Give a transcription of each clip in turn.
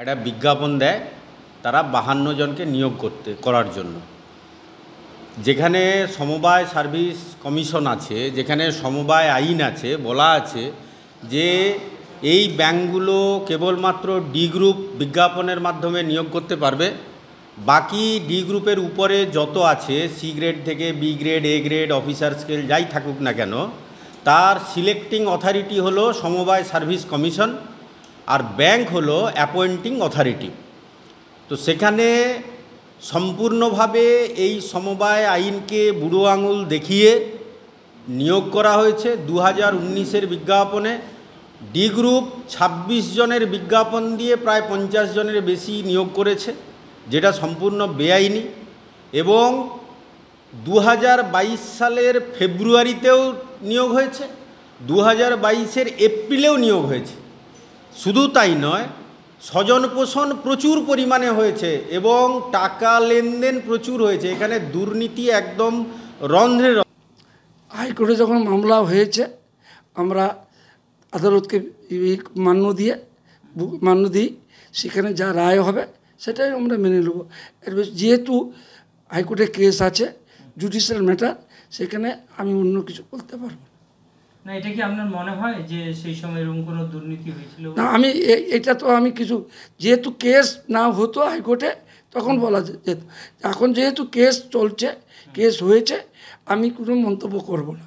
একটা বিজ্ঞাপন দেয় তারা বাহান্ন জনকে নিয়োগ করতে করার জন্য যেখানে সমবায় সার্ভিস কমিশন আছে যেখানে সমবায় আইন আছে বলা আছে যে এই ব্যাংকগুলো কেবলমাত্র ডি গ্রুপ বিজ্ঞাপনের মাধ্যমে নিয়োগ করতে পারবে বাকি ডি গ্রুপের উপরে যত আছে সি গ্রেড থেকে B grade A grade officer scale যাই থাকুক না কেন তার সিলেক্টিং অথরিটি হলো সমবায় সার্ভিস কমিশন আর ব্যাংক হলো অ্যাপয়েন্টিং অথরিটি তো সেখানে সম্পূর্ণভাবে এই সমবায় আইনকে বুড়ো আঙুল দেখিয়ে নিয়োগ করা হয়েছে দু হাজার উনিশের বিজ্ঞাপনে ডি গ্রুপ ২৬ জনের বিজ্ঞাপন দিয়ে প্রায় পঞ্চাশ জনের বেশি নিয়োগ করেছে যেটা সম্পূর্ণ বেআইনি এবং দু সালের ফেব্রুয়ারিতেও নিয়োগ হয়েছে দু হাজার বাইশের এপ্রিলেও নিয়োগ হয়েছে শুধু তাই নয় স্বজন পোষণ প্রচুর পরিমাণে হয়েছে এবং টাকা লেনদেন প্রচুর হয়েছে এখানে দুর্নীতি একদম রন্ধ্রে হাইকোর্টে যখন মামলা হয়েছে আমরা আদালতকে মান্য দিয়ে মান্য দিই সেখানে যা রায় হবে সেটাই আমরা মেনে নেব যেহেতু হাইকোর্টে কেস আছে জুডিশিয়াল ম্যাটার সেখানে আমি অন্য কিছু বলতে পারবো না এটা কি আপনার মনে হয় যে সেই সময় এরকম কোনো দুর্নীতি হয়েছিল না আমি এটা তো আমি কিছু যেহেতু কেস না হতো হাইকোর্টে তখন বলা যেত এখন যেহেতু কেস চলছে কেস হয়েছে আমি কোনো মন্তব্য করব না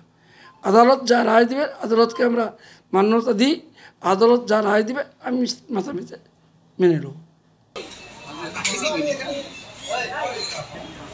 আদালত যা রায় দেবে আদালতকে আমরা মান্যতা দিই আদালত যা রায় দেবে আমি মাথা মেতে মেনে নেব